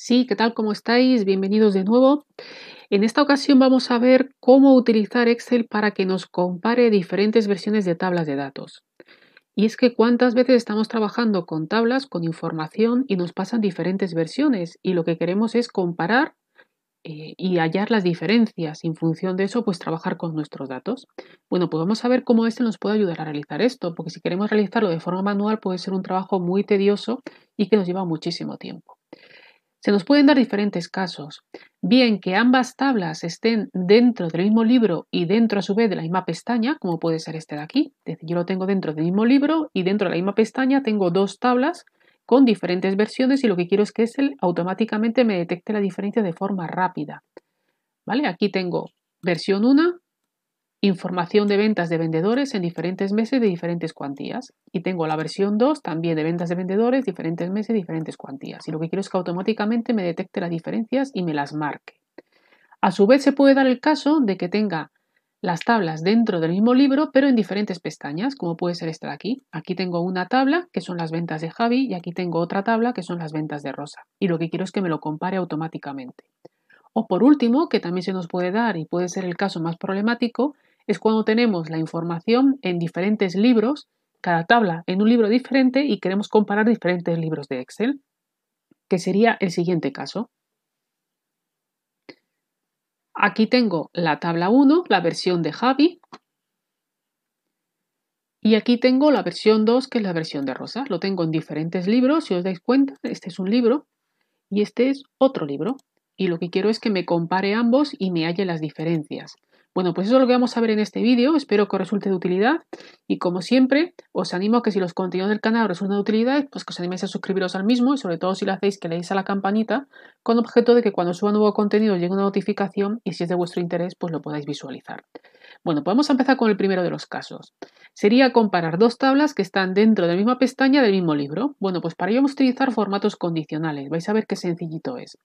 Sí, ¿qué tal? ¿Cómo estáis? Bienvenidos de nuevo. En esta ocasión vamos a ver cómo utilizar Excel para que nos compare diferentes versiones de tablas de datos. Y es que cuántas veces estamos trabajando con tablas, con información y nos pasan diferentes versiones y lo que queremos es comparar eh, y hallar las diferencias en función de eso pues trabajar con nuestros datos. Bueno, pues vamos a ver cómo este nos puede ayudar a realizar esto, porque si queremos realizarlo de forma manual puede ser un trabajo muy tedioso y que nos lleva muchísimo tiempo. Se nos pueden dar diferentes casos, bien que ambas tablas estén dentro del mismo libro y dentro a su vez de la misma pestaña, como puede ser este de aquí. Es yo lo tengo dentro del mismo libro y dentro de la misma pestaña tengo dos tablas con diferentes versiones y lo que quiero es que el automáticamente me detecte la diferencia de forma rápida. ¿Vale? Aquí tengo versión 1 información de ventas de vendedores en diferentes meses de diferentes cuantías. Y tengo la versión 2 también de ventas de vendedores, diferentes meses, diferentes cuantías. Y lo que quiero es que automáticamente me detecte las diferencias y me las marque. A su vez se puede dar el caso de que tenga las tablas dentro del mismo libro, pero en diferentes pestañas, como puede ser esta de aquí. Aquí tengo una tabla que son las ventas de Javi y aquí tengo otra tabla que son las ventas de Rosa. Y lo que quiero es que me lo compare automáticamente. O por último, que también se nos puede dar y puede ser el caso más problemático, es cuando tenemos la información en diferentes libros, cada tabla en un libro diferente y queremos comparar diferentes libros de Excel, que sería el siguiente caso. Aquí tengo la tabla 1, la versión de Javi, y aquí tengo la versión 2, que es la versión de Rosa. Lo tengo en diferentes libros, si os dais cuenta, este es un libro y este es otro libro. Y lo que quiero es que me compare ambos y me halle las diferencias. Bueno, pues eso es lo que vamos a ver en este vídeo, espero que os resulte de utilidad y como siempre os animo a que si los contenidos del canal resultan de utilidad, pues que os animéis a suscribiros al mismo y sobre todo si lo hacéis que le a la campanita con objeto de que cuando suba nuevo contenido llegue una notificación y si es de vuestro interés pues lo podáis visualizar. Bueno, podemos pues empezar con el primero de los casos. Sería comparar dos tablas que están dentro de la misma pestaña del mismo libro. Bueno, pues para ello vamos a utilizar formatos condicionales. Vais a ver qué sencillito es.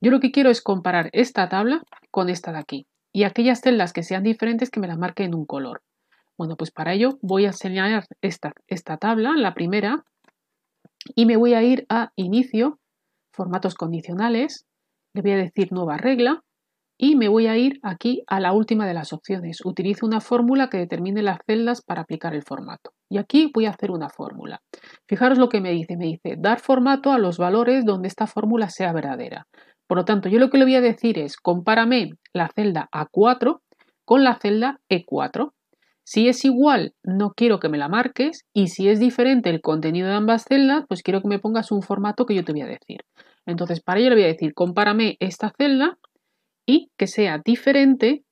Yo lo que quiero es comparar esta tabla con esta de aquí y aquellas celdas que sean diferentes que me las marque en un color. Bueno, pues para ello voy a señalar esta, esta tabla, la primera, y me voy a ir a inicio, formatos condicionales, le voy a decir nueva regla y me voy a ir aquí a la última de las opciones. Utilizo una fórmula que determine las celdas para aplicar el formato. Y aquí voy a hacer una fórmula. Fijaros lo que me dice. Me dice dar formato a los valores donde esta fórmula sea verdadera. Por lo tanto, yo lo que le voy a decir es, compárame la celda A4 con la celda E4. Si es igual, no quiero que me la marques y si es diferente el contenido de ambas celdas, pues quiero que me pongas un formato que yo te voy a decir. Entonces, para ello le voy a decir, compárame esta celda y que sea diferente.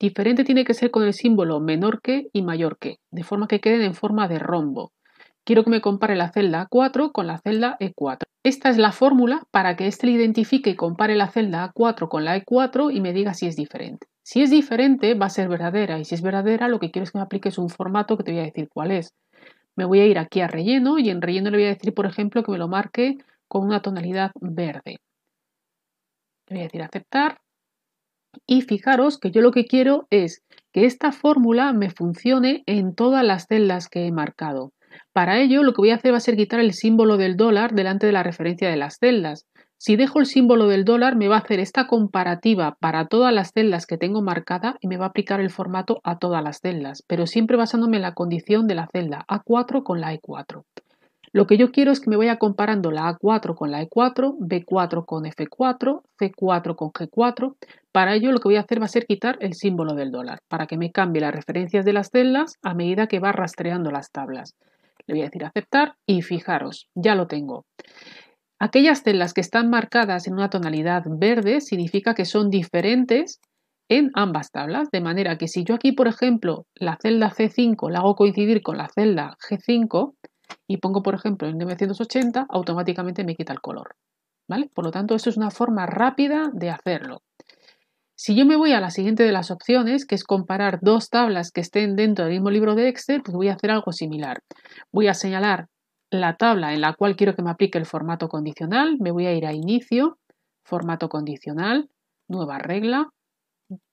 Diferente tiene que ser con el símbolo menor que y mayor que, de forma que queden en forma de rombo. Quiero que me compare la celda A4 con la celda E4. Esta es la fórmula para que éste identifique y compare la celda A4 con la E4 y me diga si es diferente. Si es diferente, va a ser verdadera. Y si es verdadera, lo que quiero es que me apliques un formato que te voy a decir cuál es. Me voy a ir aquí a relleno y en relleno le voy a decir, por ejemplo, que me lo marque con una tonalidad verde. Le voy a decir aceptar. Y fijaros que yo lo que quiero es que esta fórmula me funcione en todas las celdas que he marcado. Para ello, lo que voy a hacer va a ser quitar el símbolo del dólar delante de la referencia de las celdas. Si dejo el símbolo del dólar, me va a hacer esta comparativa para todas las celdas que tengo marcada y me va a aplicar el formato a todas las celdas, pero siempre basándome en la condición de la celda A4 con la E4. Lo que yo quiero es que me vaya comparando la A4 con la E4, B4 con F4, C4 con G4. Para ello lo que voy a hacer va a ser quitar el símbolo del dólar, para que me cambie las referencias de las celdas a medida que va rastreando las tablas. Le voy a decir aceptar y fijaros, ya lo tengo. Aquellas celdas que están marcadas en una tonalidad verde significa que son diferentes en ambas tablas, de manera que si yo aquí, por ejemplo, la celda C5 la hago coincidir con la celda G5 y pongo, por ejemplo, en 980, automáticamente me quita el color. ¿Vale? Por lo tanto, esto es una forma rápida de hacerlo. Si yo me voy a la siguiente de las opciones, que es comparar dos tablas que estén dentro del mismo libro de Excel, pues voy a hacer algo similar. Voy a señalar la tabla en la cual quiero que me aplique el formato condicional, me voy a ir a inicio, formato condicional, nueva regla,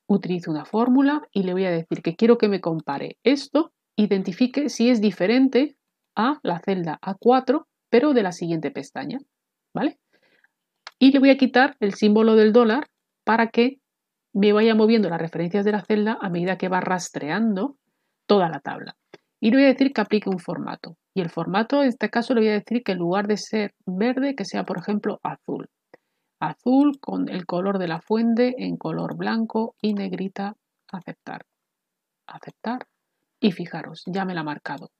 utilizo una fórmula y le voy a decir que quiero que me compare esto, identifique si es diferente a la celda A4, pero de la siguiente pestaña, ¿vale? Y le voy a quitar el símbolo del dólar para que me vaya moviendo las referencias de la celda a medida que va rastreando toda la tabla. Y le voy a decir que aplique un formato. Y el formato, en este caso, le voy a decir que en lugar de ser verde, que sea, por ejemplo, azul. Azul con el color de la fuente en color blanco y negrita, aceptar. Aceptar. Y fijaros, ya me la ha marcado.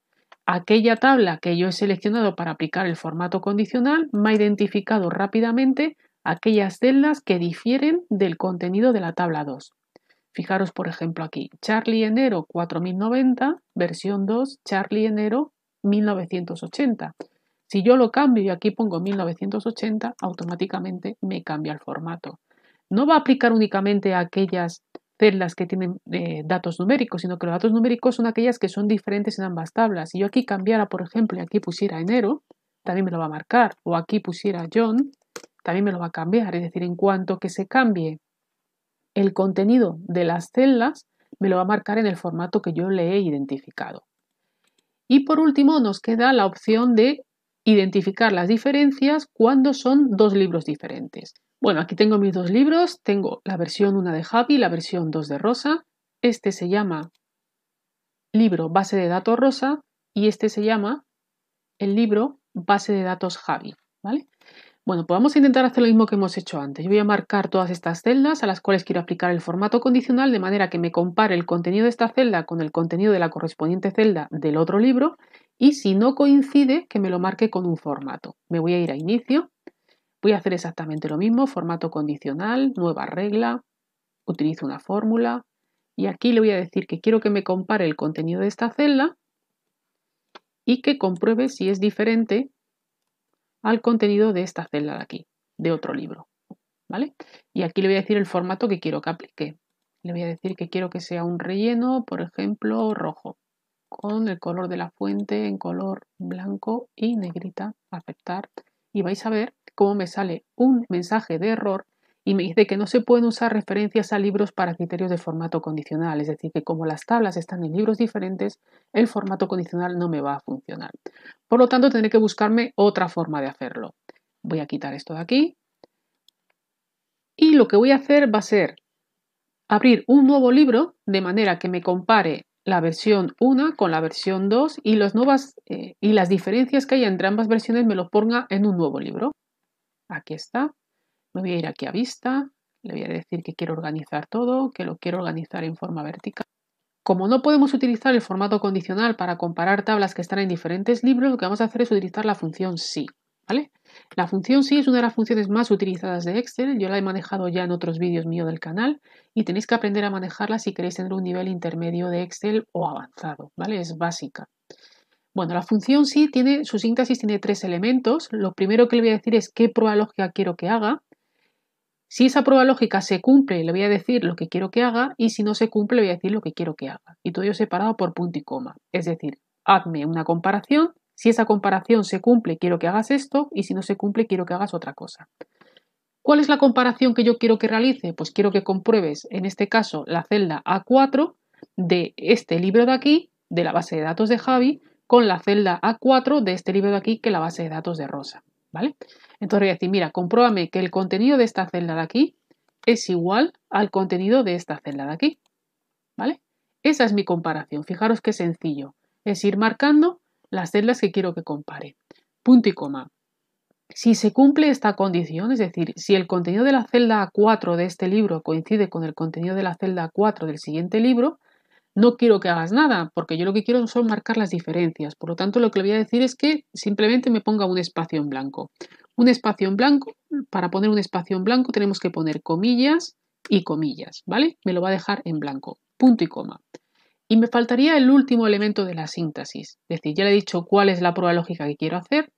Aquella tabla que yo he seleccionado para aplicar el formato condicional me ha identificado rápidamente aquellas celdas que difieren del contenido de la tabla 2. Fijaros, por ejemplo, aquí, Charlie enero 4090, versión 2, Charlie enero 1980. Si yo lo cambio y aquí pongo 1980, automáticamente me cambia el formato. No va a aplicar únicamente a aquellas celdas que tienen eh, datos numéricos, sino que los datos numéricos son aquellas que son diferentes en ambas tablas. Si yo aquí cambiara, por ejemplo, y aquí pusiera enero, también me lo va a marcar, o aquí pusiera John, también me lo va a cambiar. Es decir, en cuanto que se cambie el contenido de las celdas, me lo va a marcar en el formato que yo le he identificado. Y por último, nos queda la opción de identificar las diferencias cuando son dos libros diferentes. Bueno, aquí tengo mis dos libros, tengo la versión 1 de Javi y la versión 2 de Rosa. Este se llama libro base de datos Rosa y este se llama el libro base de datos Javi, ¿vale? Bueno, pues vamos a intentar hacer lo mismo que hemos hecho antes. voy a marcar todas estas celdas a las cuales quiero aplicar el formato condicional de manera que me compare el contenido de esta celda con el contenido de la correspondiente celda del otro libro y si no coincide, que me lo marque con un formato. Me voy a ir a inicio, voy a hacer exactamente lo mismo, formato condicional, nueva regla, utilizo una fórmula y aquí le voy a decir que quiero que me compare el contenido de esta celda y que compruebe si es diferente al contenido de esta celda de aquí, de otro libro. ¿Vale? Y aquí le voy a decir el formato que quiero que aplique. Le voy a decir que quiero que sea un relleno, por ejemplo, rojo, con el color de la fuente en color blanco y negrita, aceptar. Y vais a ver cómo me sale un mensaje de error y me dice que no se pueden usar referencias a libros para criterios de formato condicional, es decir, que como las tablas están en libros diferentes, el formato condicional no me va a funcionar. Por lo tanto, tendré que buscarme otra forma de hacerlo. Voy a quitar esto de aquí. Y lo que voy a hacer va a ser abrir un nuevo libro de manera que me compare la versión 1 con la versión 2 eh, y, las diferencias que hay entre ambas versiones me lo ponga en un nuevo libro. Aquí está. Me voy a ir aquí a vista. Le voy a decir que quiero organizar todo, que lo quiero organizar en forma vertical. Como no podemos utilizar el formato condicional para comparar tablas que están en diferentes libros, lo que vamos a hacer es utilizar la función sí. ¿vale? La función sí es una de las funciones más utilizadas de Excel, yo la he manejado ya en otros vídeos míos del canal y tenéis que aprender a manejarla si queréis tener un nivel intermedio de Excel o avanzado, ¿vale? Es básica. Bueno, la función sí tiene, su síntesis tiene tres elementos. Lo primero que le voy a decir es qué prueba lógica quiero que haga. Si esa prueba lógica se cumple, le voy a decir lo que quiero que haga y si no se cumple, le voy a decir lo que quiero que haga. Y todo ello separado por punto y coma. Es decir, hazme una comparación. Si esa comparación se cumple, quiero que hagas esto y si no se cumple, quiero que hagas otra cosa. ¿Cuál es la comparación que yo quiero que realice? Pues quiero que compruebes, en este caso, la celda A4 de este libro de aquí, de la base de datos de Javi, con la celda A4 de este libro de aquí, que es la base de datos de Rosa. ¿vale? Entonces voy a decir, mira, compruébame que el contenido de esta celda de aquí es igual al contenido de esta celda de aquí, ¿vale? Esa es mi comparación. Fijaros qué sencillo. Es ir marcando las celdas que quiero que compare. Punto y coma. Si se cumple esta condición, es decir, si el contenido de la celda A4 de este libro coincide con el contenido de la celda A4 del siguiente libro, no quiero que hagas nada, porque yo lo que quiero son marcar las diferencias. Por lo tanto, lo que le voy a decir es que simplemente me ponga un espacio en blanco. Un espacio en blanco, para poner un espacio en blanco tenemos que poner comillas y comillas, ¿vale? Me lo va a dejar en blanco, punto y coma. Y me faltaría el último elemento de la síntesis, es decir, ya le he dicho cuál es la prueba lógica que quiero hacer,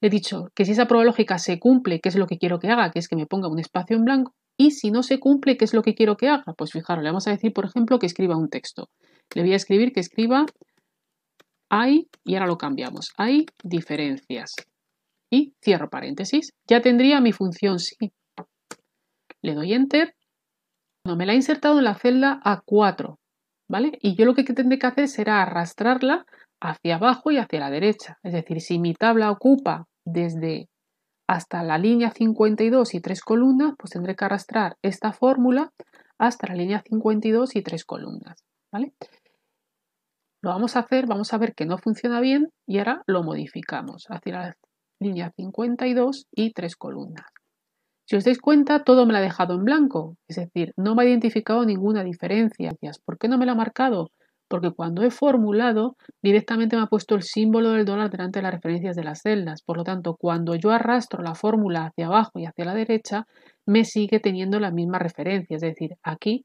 le he dicho que si esa prueba lógica se cumple, qué es lo que quiero que haga, que es que me ponga un espacio en blanco, y si no se cumple, ¿qué es lo que quiero que haga? Pues fijaros, le vamos a decir, por ejemplo, que escriba un texto. Le voy a escribir que escriba hay, y ahora lo cambiamos, hay diferencias. Y cierro paréntesis. Ya tendría mi función sí. Le doy enter. No, me la ha insertado en la celda A4, ¿vale? Y yo lo que tendré que hacer será arrastrarla hacia abajo y hacia la derecha. Es decir, si mi tabla ocupa desde hasta la línea 52 y 3 columnas, pues tendré que arrastrar esta fórmula hasta la línea 52 y 3 columnas. ¿vale? Lo vamos a hacer, vamos a ver que no funciona bien y ahora lo modificamos hacia la línea 52 y 3 columnas. Si os dais cuenta, todo me lo ha dejado en blanco, es decir, no me ha identificado ninguna diferencia. ¿Por qué no me lo ha marcado? porque cuando he formulado, directamente me ha puesto el símbolo del dólar delante de las referencias de las celdas. Por lo tanto, cuando yo arrastro la fórmula hacia abajo y hacia la derecha, me sigue teniendo la misma referencia. Es decir, aquí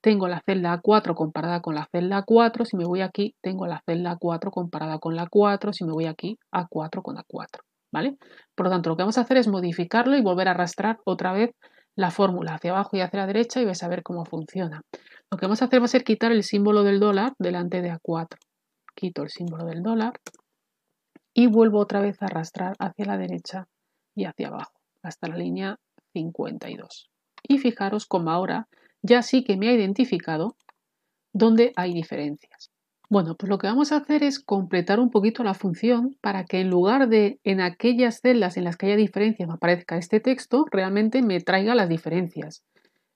tengo la celda a 4 comparada con la celda a 4. Si me voy aquí, tengo la celda a 4 comparada con la 4. Si me voy aquí, A4 con A4. ¿Vale? Por lo tanto, lo que vamos a hacer es modificarlo y volver a arrastrar otra vez la fórmula hacia abajo y hacia la derecha y vais a ver cómo funciona. Lo que vamos a hacer va a ser quitar el símbolo del dólar delante de A4. Quito el símbolo del dólar y vuelvo otra vez a arrastrar hacia la derecha y hacia abajo, hasta la línea 52. Y fijaros como ahora ya sí que me ha identificado dónde hay diferencias. Bueno, pues lo que vamos a hacer es completar un poquito la función para que en lugar de en aquellas celdas en las que haya diferencias me aparezca este texto, realmente me traiga las diferencias.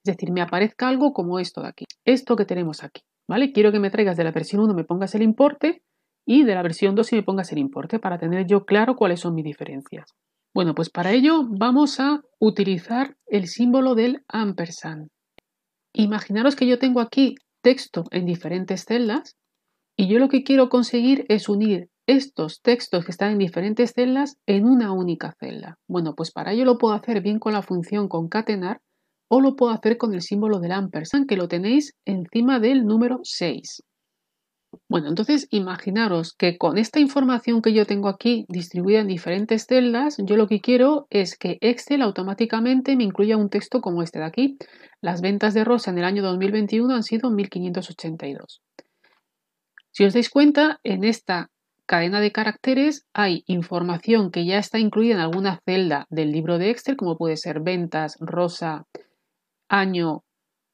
Es decir, me aparezca algo como esto de aquí, esto que tenemos aquí, ¿vale? Quiero que me traigas de la versión 1 me pongas el importe y de la versión 2 si me pongas el importe para tener yo claro cuáles son mis diferencias. Bueno, pues para ello vamos a utilizar el símbolo del ampersand. Imaginaros que yo tengo aquí texto en diferentes celdas y yo lo que quiero conseguir es unir estos textos que están en diferentes celdas en una única celda. Bueno, pues para ello lo puedo hacer bien con la función concatenar o lo puedo hacer con el símbolo del ampersand que lo tenéis encima del número 6. Bueno, entonces imaginaros que con esta información que yo tengo aquí distribuida en diferentes celdas, yo lo que quiero es que Excel automáticamente me incluya un texto como este de aquí. Las ventas de Rosa en el año 2021 han sido 1582. Si os dais cuenta, en esta cadena de caracteres hay información que ya está incluida en alguna celda del libro de Excel, como puede ser ventas, Rosa, año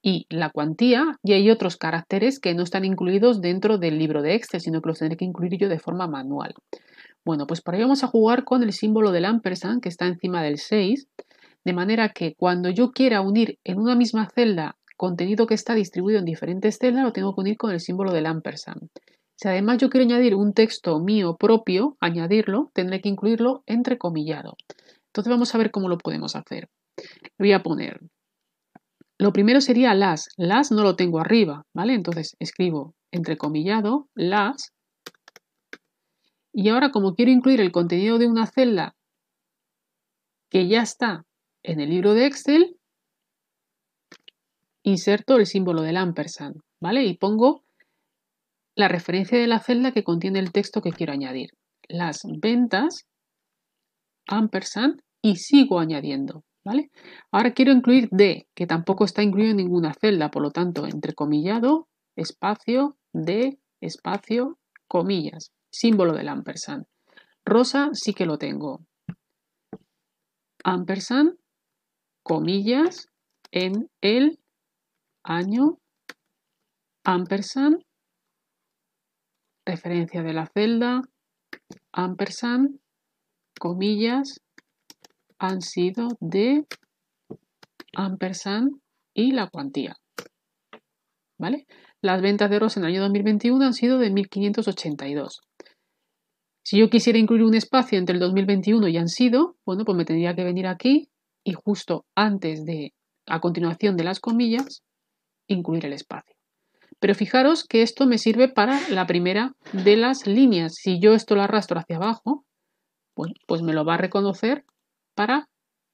y la cuantía, y hay otros caracteres que no están incluidos dentro del libro de Excel, sino que los tendré que incluir yo de forma manual. Bueno, pues por ahí vamos a jugar con el símbolo del ampersand que está encima del 6, de manera que cuando yo quiera unir en una misma celda contenido que está distribuido en diferentes celdas, lo tengo que unir con el símbolo del ampersand. Si además yo quiero añadir un texto mío propio, añadirlo, tendré que incluirlo entrecomillado. Entonces vamos a ver cómo lo podemos hacer. voy a poner lo primero sería las. Las no lo tengo arriba, ¿vale? Entonces escribo entrecomillado, las. Y ahora como quiero incluir el contenido de una celda que ya está en el libro de Excel, inserto el símbolo del ampersand, ¿vale? Y pongo la referencia de la celda que contiene el texto que quiero añadir. Las ventas, ampersand, y sigo añadiendo. Ahora quiero incluir D, que tampoco está incluido en ninguna celda, por lo tanto, entre comillado espacio, D, espacio, comillas, símbolo del ampersand. Rosa sí que lo tengo. Ampersand, comillas, en el año, ampersand, referencia de la celda, ampersand, comillas, han sido de ampersand y la cuantía. ¿Vale? Las ventas de euros en el año 2021 han sido de 1582. Si yo quisiera incluir un espacio entre el 2021 y han sido, bueno, pues me tendría que venir aquí y justo antes de, a continuación de las comillas, incluir el espacio. Pero fijaros que esto me sirve para la primera de las líneas. Si yo esto lo arrastro hacia abajo, pues me lo va a reconocer para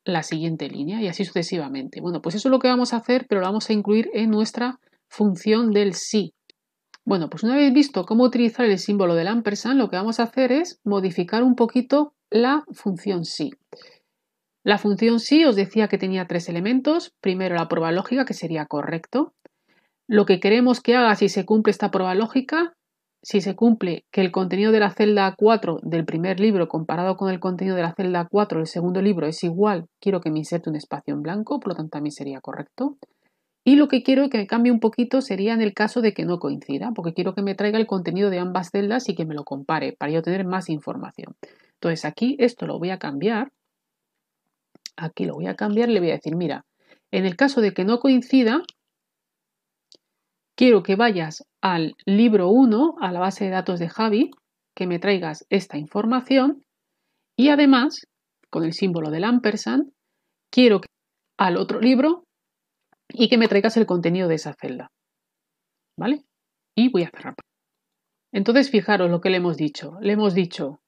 la siguiente línea y así sucesivamente. Bueno, pues eso es lo que vamos a hacer, pero lo vamos a incluir en nuestra función del sí. Bueno, pues una vez visto cómo utilizar el símbolo del ampersand, lo que vamos a hacer es modificar un poquito la función sí. La función sí os decía que tenía tres elementos. Primero la prueba lógica, que sería correcto. Lo que queremos que haga si se cumple esta prueba lógica si se cumple que el contenido de la celda 4 del primer libro comparado con el contenido de la celda 4 del segundo libro es igual, quiero que me inserte un espacio en blanco, por lo tanto mí sería correcto. Y lo que quiero que cambie un poquito sería en el caso de que no coincida, porque quiero que me traiga el contenido de ambas celdas y que me lo compare para yo tener más información. Entonces aquí esto lo voy a cambiar. Aquí lo voy a cambiar, le voy a decir, mira, en el caso de que no coincida, quiero que vayas al libro 1, a la base de datos de Javi, que me traigas esta información y además, con el símbolo del ampersand, quiero que al otro libro y que me traigas el contenido de esa celda. ¿Vale? Y voy a cerrar. Entonces, fijaros lo que le hemos dicho. Le hemos dicho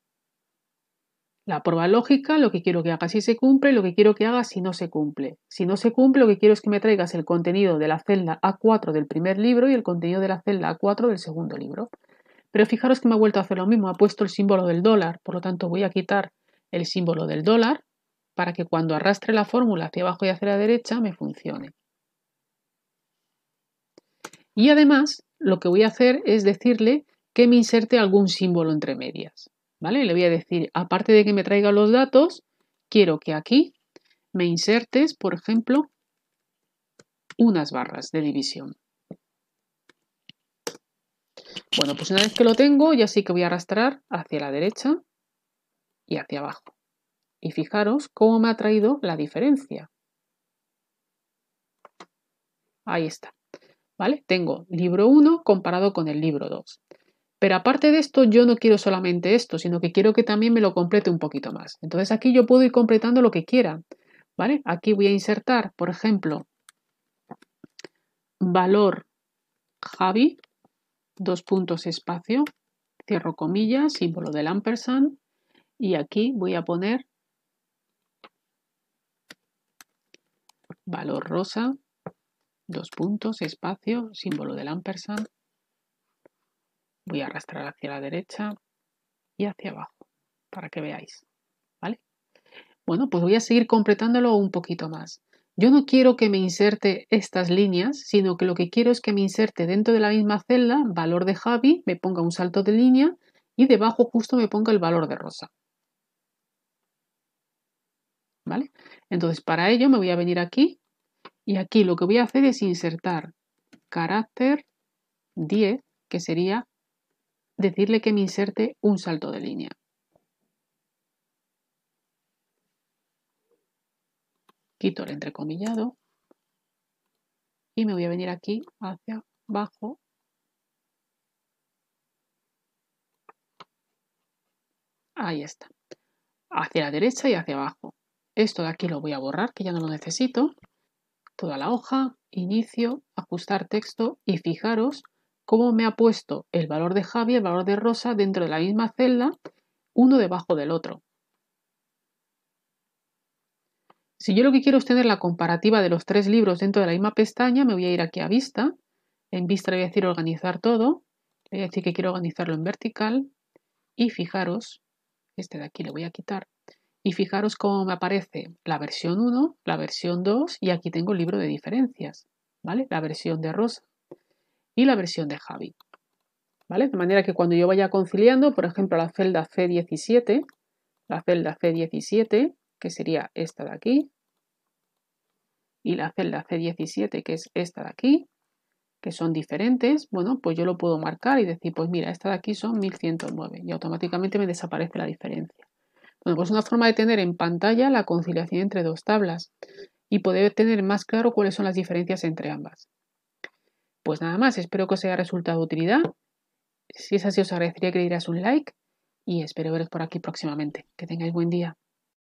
la prueba lógica, lo que quiero que haga si se cumple, y lo que quiero que haga si no se cumple. Si no se cumple, lo que quiero es que me traigas el contenido de la celda A4 del primer libro y el contenido de la celda A4 del segundo libro. Pero fijaros que me ha vuelto a hacer lo mismo, ha puesto el símbolo del dólar, por lo tanto voy a quitar el símbolo del dólar para que cuando arrastre la fórmula hacia abajo y hacia la derecha me funcione. Y además lo que voy a hacer es decirle que me inserte algún símbolo entre medias. ¿vale? Le voy a decir, aparte de que me traiga los datos, quiero que aquí me insertes, por ejemplo, unas barras de división. Bueno, pues una vez que lo tengo, ya sí que voy a arrastrar hacia la derecha y hacia abajo. Y fijaros cómo me ha traído la diferencia. Ahí está. ¿Vale? Tengo libro 1 comparado con el libro 2. Pero aparte de esto, yo no quiero solamente esto, sino que quiero que también me lo complete un poquito más. Entonces aquí yo puedo ir completando lo que quiera. ¿Vale? Aquí voy a insertar, por ejemplo, valor Javi, dos puntos espacio, cierro comillas, símbolo del ampersand, y aquí voy a poner valor rosa, dos puntos, espacio, símbolo del ampersand, Voy a arrastrar hacia la derecha y hacia abajo para que veáis. ¿Vale? Bueno, pues voy a seguir completándolo un poquito más. Yo no quiero que me inserte estas líneas, sino que lo que quiero es que me inserte dentro de la misma celda valor de Javi, me ponga un salto de línea y debajo justo me ponga el valor de Rosa. ¿Vale? Entonces para ello me voy a venir aquí y aquí lo que voy a hacer es insertar carácter 10, que sería decirle que me inserte un salto de línea. Quito el entrecomillado y me voy a venir aquí hacia abajo Ahí está. Hacia la derecha y hacia abajo. Esto de aquí lo voy a borrar, que ya no lo necesito. Toda la hoja, inicio, ajustar texto y fijaros cómo me ha puesto el valor de Javi, el valor de Rosa dentro de la misma celda, uno debajo del otro. Si yo lo que quiero es tener la comparativa de los tres libros dentro de la misma pestaña, me voy a ir aquí a vista. En vista le voy a decir organizar todo. Le voy a decir que quiero organizarlo en vertical. Y fijaros, este de aquí le voy a quitar. Y fijaros cómo me aparece la versión 1, la versión 2 y aquí tengo el libro de diferencias. ¿Vale? La versión de Rosa, y la versión de Javi. ¿Vale? De manera que cuando yo vaya conciliando, por ejemplo, la celda C17, la celda C17, que sería esta de aquí, y la celda C17, que es esta de aquí, que son diferentes, bueno, pues yo lo puedo marcar y decir, pues mira, esta de aquí son 1109 y automáticamente me desaparece la diferencia. Bueno, pues una forma de tener en pantalla la conciliación entre dos tablas y poder tener más claro cuáles son las diferencias entre ambas. Pues nada más, espero que os haya resultado de utilidad. Si es así, os agradecería que le dieras un like y espero veros por aquí próximamente. Que tengáis buen día.